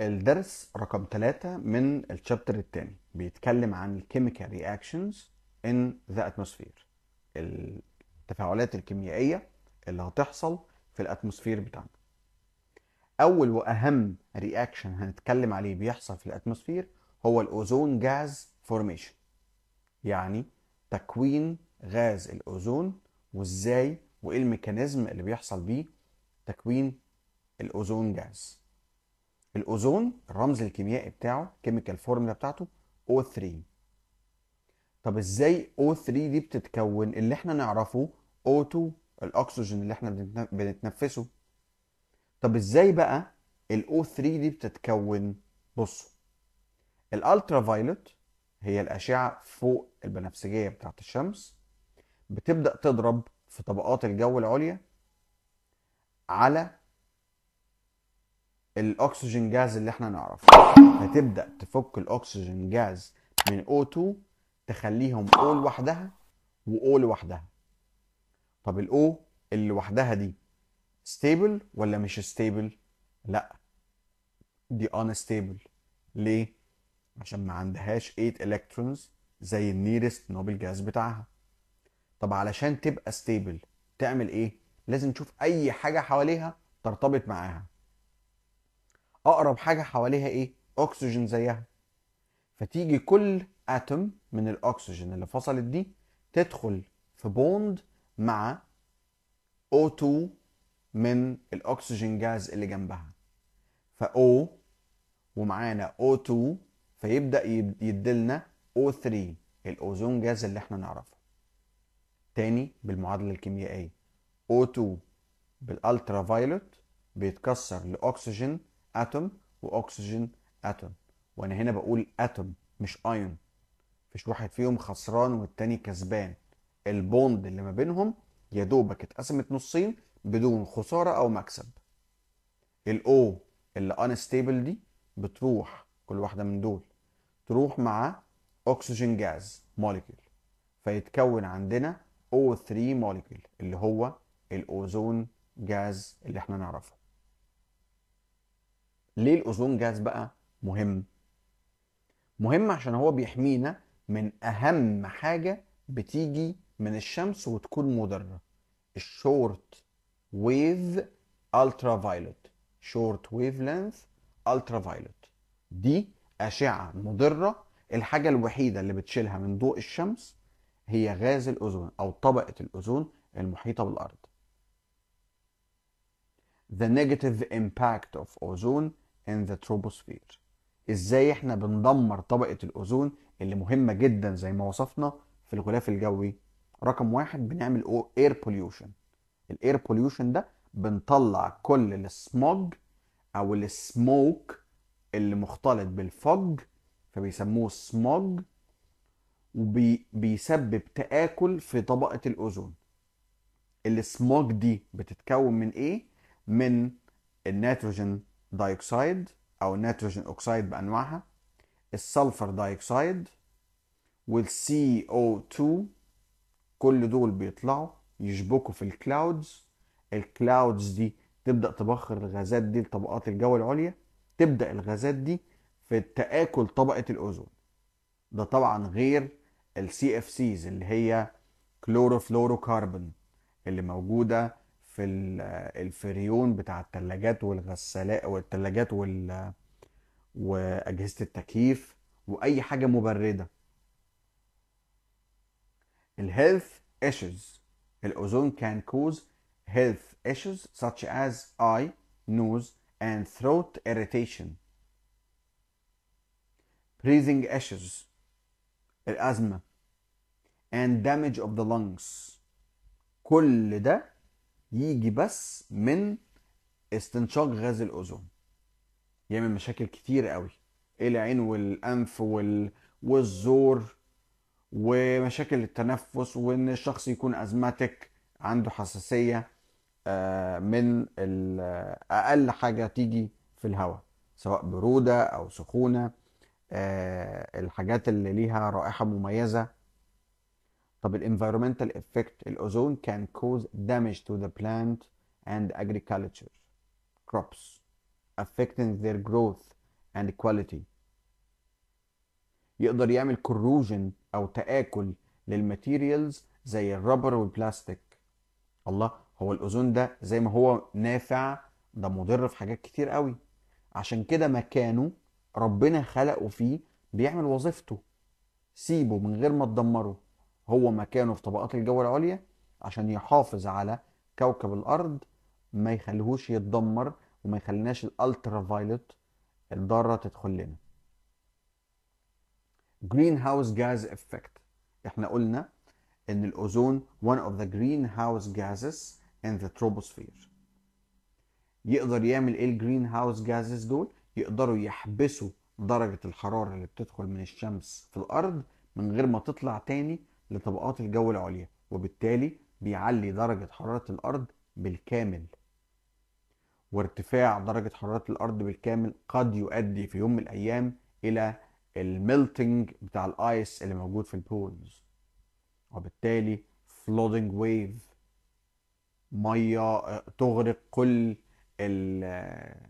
الدرس رقم ثلاثة من الشابتر الثاني بيتكلم عن الكيميكال رياكشنز ان ذا اتموسفير التفاعلات الكيميائية اللي هتحصل في الاتموسفير بتاعنا اول واهم رياكشن هنتكلم عليه بيحصل في الاتموسفير هو الاوزون جاز فورميشن يعني تكوين غاز الاوزون وازاي وايه الميكانيزم اللي بيحصل بيه تكوين الاوزون جاز الاوزون الرمز الكيميائي بتاعه كيميكال فورمولا بتاعته O3 طب ازاي O3 دي بتتكون اللي احنا نعرفه O2 الاكسجين اللي احنا بنتنفسه طب ازاي بقى الاو 3 دي بتتكون بصوا الالترا فايلوت هي الاشعه فوق البنفسجيه بتاعه الشمس بتبدا تضرب في طبقات الجو العليا على الاكسجين جاز اللي احنا نعرفه هتبدا تفك الاكسجين جاز من O2 تخليهم O لوحدها و O لوحدها طب الاو اللي لوحدها دي ستيبل ولا مش ستيبل لا دي unstable ليه عشان ما عندهاش 8 الكترونز زي النيرست نوبل جاز بتاعها طب علشان تبقى ستيبل تعمل ايه لازم تشوف اي حاجه حواليها ترتبط معاها اقرب حاجه حواليها ايه اكسجين زيها فتيجي كل اتوم من الاكسجين اللي فصلت دي تدخل في بوند مع O2 من الاكسجين جاز اللي جنبها فO ومعانا O2 فيبدا يديلنا O3 الاوزون جاز اللي احنا نعرفه تاني بالمعادله الكيميائيه O2 بالالترا فايولوت بيتكسر لاكسجين اتوم واكسجين اتوم وانا هنا بقول اتوم مش ايون مفيش واحد فيهم خسران والتاني كسبان البوند اللي ما بينهم يا دوبك اتقسمت نصين بدون خساره او مكسب الاو اللي انستيبل دي بتروح كل واحده من دول تروح مع اكسجين جاز موليكول فيتكون عندنا O3 موليكول اللي هو الاوزون جاز اللي احنا نعرفه ليه الاوزون جاز بقى مهم مهم عشان هو بيحمينا من اهم حاجه بتيجي من الشمس وتكون مضره الشورت ويف الترا فايلوت شورت ويف لينث الترا فايلوت دي اشعه مضره الحاجه الوحيده اللي بتشيلها من ضوء الشمس هي غاز الاوزون او طبقه الاوزون المحيطه بالارض the negative impact of ozone in the troposphere ازاي احنا بندمر طبقة الاوزون اللي مهمة جدا زي ما وصفنا في الغلاف الجوي رقم واحد بنعمل اير بوليوشن الاير بوليوشن ده بنطلع كل السموج او السموك اللي مختلط بالفج فبيسموه سموج وبيسبب تآكل في طبقة الأوزون السموج دي بتتكون من إيه؟ من النيتروجين دايوكسيد او النيتروجين اوكسيد بانواعها السلفر دايوكسيد والسي او 2 كل دول بيطلعوا يشبكوا في الكلاودز الكلاودز دي تبدا تبخر الغازات دي لطبقات الجو العليا تبدا الغازات دي في تاكل طبقه الاوزون ده طبعا غير السي اف سيز اللي هي كلوروفلوروكاربون اللي موجوده في الفريون بتاع التلاجات والغسالات والتلاجات وال واجهزه التكييف واي حاجه مبرده الهيلث ايشوز الاوزون can cause health issues such as eye nose and throat irritation breathing issues الازمه and damage of the lungs كل ده يجي بس من استنشاق غاز الاوزون يعمل مشاكل كتير قوي العين والانف وال... والزور ومشاكل التنفس وان الشخص يكون ازماتيك عنده حساسيه آه، من اقل حاجه تيجي في الهواء سواء بروده او سخونه آه، الحاجات اللي ليها رائحه مميزه طب environmental افكت الاوزون كان كوز دامج تو ذا بلانت اند agriculture crops affecting their growth and quality يقدر يعمل كروجن او تآكل للماتيريالز زي الربر والبلاستيك الله هو الاوزون ده زي ما هو نافع ده مضر في حاجات كتير قوي عشان كده مكانه ربنا خلقه فيه بيعمل وظيفته سيبه من غير ما تدمره هو مكانه في طبقات الجو العليا عشان يحافظ على كوكب الارض ما يخليهوش يتدمر وما يخليناش الالترا فايلوت الضاره تدخل لنا جرين هاوس جاز افكت احنا قلنا ان الاوزون one of the greenhouse gases in the troposphere يقدر يعمل ايه الجرين هاوس جازز دول يقدروا يحبسوا درجة الحرارة اللي بتدخل من الشمس في الأرض من غير ما تطلع تاني لطبقات الجو العليا وبالتالي بيعلي درجة حرارة الأرض بالكامل وارتفاع درجة حرارة الأرض بالكامل قد يؤدي في يوم من الأيام إلى الميلتنج بتاع الآيس اللي موجود في البولز وبالتالي فلودنج ويف مية آه، تغرق كل آه،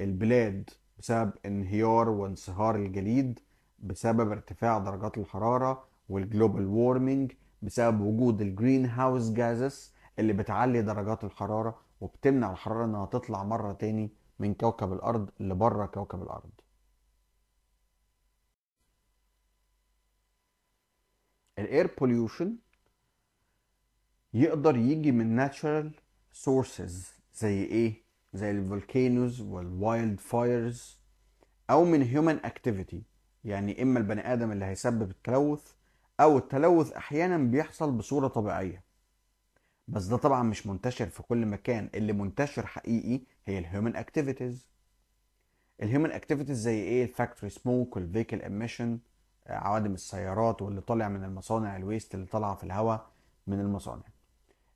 البلاد بسبب انهيار وانصهار الجليد بسبب ارتفاع درجات الحرارة والجلوبال وورمنج بسبب وجود الجرين هاوس جازس اللي بتعلي درجات الحراره وبتمنع الحراره انها تطلع مره تاني من كوكب الارض لبره كوكب الارض الاير بوليوشن يقدر يجي من ناتشرال سورسز زي ايه زي الفولكانوز والوايلد فايرز او من هيومن اكتيفيتي يعني اما البني ادم اللي هيسبب التلوث أو التلوث أحيانا بيحصل بصورة طبيعية بس ده طبعا مش منتشر في كل مكان اللي منتشر حقيقي هي الهيومن اكتيفيتيز الهيومن اكتيفيتيز زي ايه الفاكتوري سموك والفيكل اميشن عوادم السيارات واللي طالع من المصانع الويست اللي طالعه في الهواء من المصانع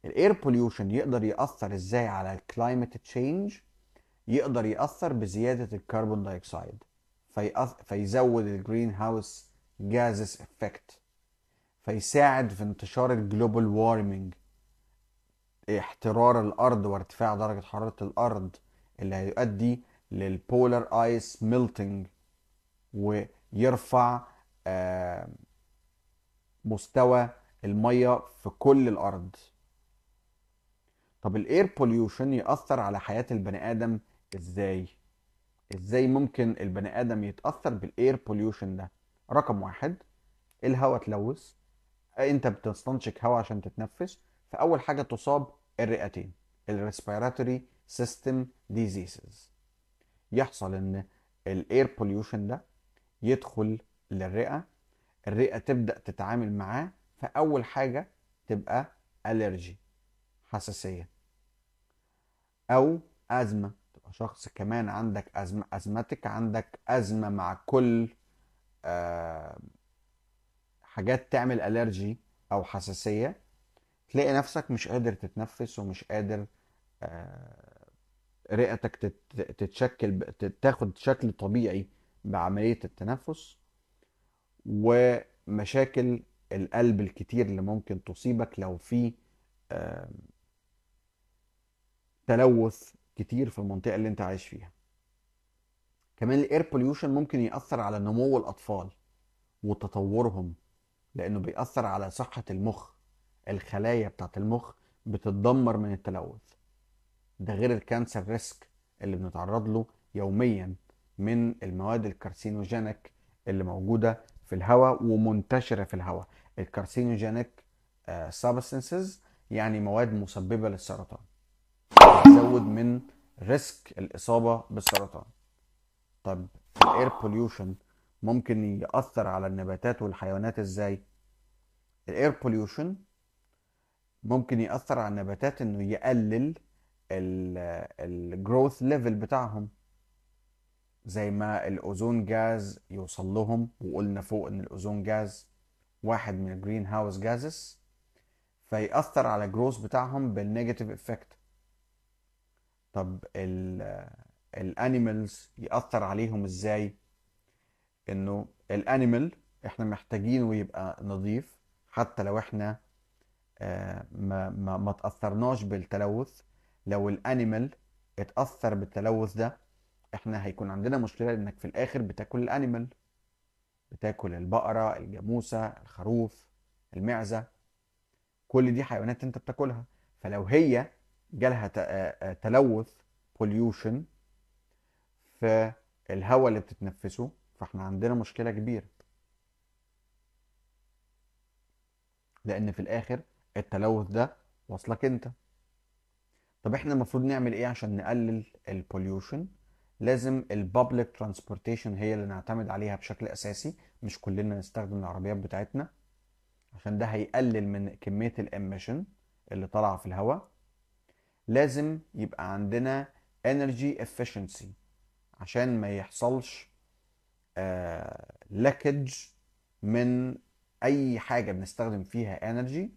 الاير بوليوشن يقدر ياثر ازاي على الكلايمت تشينج يقدر ياثر بزياده الكربون دايوكسيد فيزود الجرين هاوس جازس افكت فيساعد في انتشار الجلوبال وارمنج احترار الارض وارتفاع درجه حراره الارض اللي هيؤدي للبولار ايس ميلتنج ويرفع آه، مستوى الميه في كل الارض طب الاير بوليوشن ياثر على حياه البني ادم ازاي ازاي ممكن البني ادم يتاثر بالاير بوليوشن ده رقم واحد الهواء تلوث آه، انت بتستنشق هواء عشان تتنفس فاول حاجه تصاب الرئتين الريسبيراتوري سيستم ديزيزز يحصل ان الاير بوليوشن ده يدخل للرئه الرئه تبدا تتعامل معاه فاول حاجه تبقى الرجي حساسيه او ازمه تبقى شخص كمان عندك ازمه ازمتك عندك ازمه مع كل آه حاجات تعمل الرجي او حساسيه تلاقي نفسك مش قادر تتنفس ومش قادر آه، رئتك تتشكل تاخد شكل طبيعي بعمليه التنفس ومشاكل القلب الكتير اللي ممكن تصيبك لو في تلوث كتير في المنطقه اللي انت عايش فيها كمان الاير بوليوشن ممكن ياثر على نمو الاطفال وتطورهم لانه بيأثر على صحة المخ الخلايا بتاعت المخ بتتدمر من التلوث ده غير الكانسر ريسك اللي بنتعرض له يوميا من المواد الكارسينوجينيك اللي موجودة في الهواء ومنتشرة في الهواء الكارسينوجينيك سابستنسز آه، يعني مواد مسببة للسرطان بتزود من ريسك الإصابة بالسرطان طب الاير بوليوشن ممكن يأثر على النباتات والحيوانات ازاي الاير بوليوشن ممكن يأثر على النباتات انه يقلل الجروث ليفل بتاعهم زي ما الاوزون جاز يوصل لهم وقلنا فوق ان الاوزون جاز واحد من الجرين هاوس جازز فيأثر على الجروث بتاعهم بالنيجاتيف افكت طب الانيمالز يأثر عليهم ازاي انه الانيمال احنا محتاجينه يبقى نظيف حتى لو احنا آه، ما, ما, ما تأثرناش بالتلوث لو الانيمال اتأثر بالتلوث ده احنا هيكون عندنا مشكلة انك في الاخر بتاكل الانيمال بتاكل البقرة الجاموسة الخروف المعزة كل دي حيوانات انت بتاكلها فلو هي جالها آه، آه، تلوث بوليوشن في الهواء اللي بتتنفسه فاحنا عندنا مشكلة كبيرة لأن في الآخر التلوث ده وصلك أنت طب احنا المفروض نعمل ايه عشان نقلل البوليوشن لازم البابليك ترانسبورتيشن هي اللي نعتمد عليها بشكل اساسي مش كلنا نستخدم العربيات بتاعتنا عشان ده هيقلل من كميه الاميشن اللي طالعه في الهواء لازم يبقى عندنا energy efficiency عشان ما يحصلش لكج آه، من اي حاجه بنستخدم فيها انرجي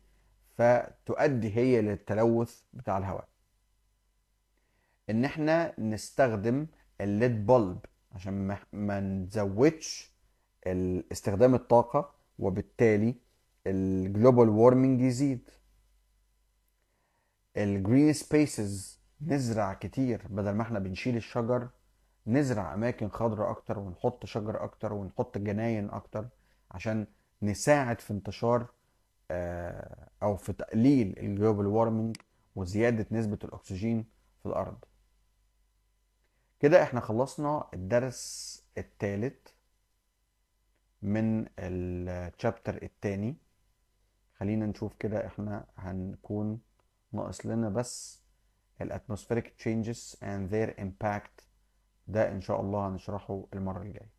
فتؤدي هي للتلوث بتاع الهواء ان احنا نستخدم الليد بلب عشان ما نزودش استخدام الطاقه وبالتالي الجلوبال وورمنج يزيد الجرين سبيسز نزرع كتير بدل ما احنا بنشيل الشجر نزرع اماكن خضراء اكتر ونحط شجر اكتر ونحط جناين اكتر عشان نساعد في انتشار آه، او في تقليل الجلوبال وارمنج وزياده نسبه الاكسجين في الارض كده احنا خلصنا الدرس الثالث من الشابتر الثاني خلينا نشوف كده احنا هنكون ناقص لنا بس الاتموسفيريك changes and their impact ده ان شاء الله هنشرحه المره الجايه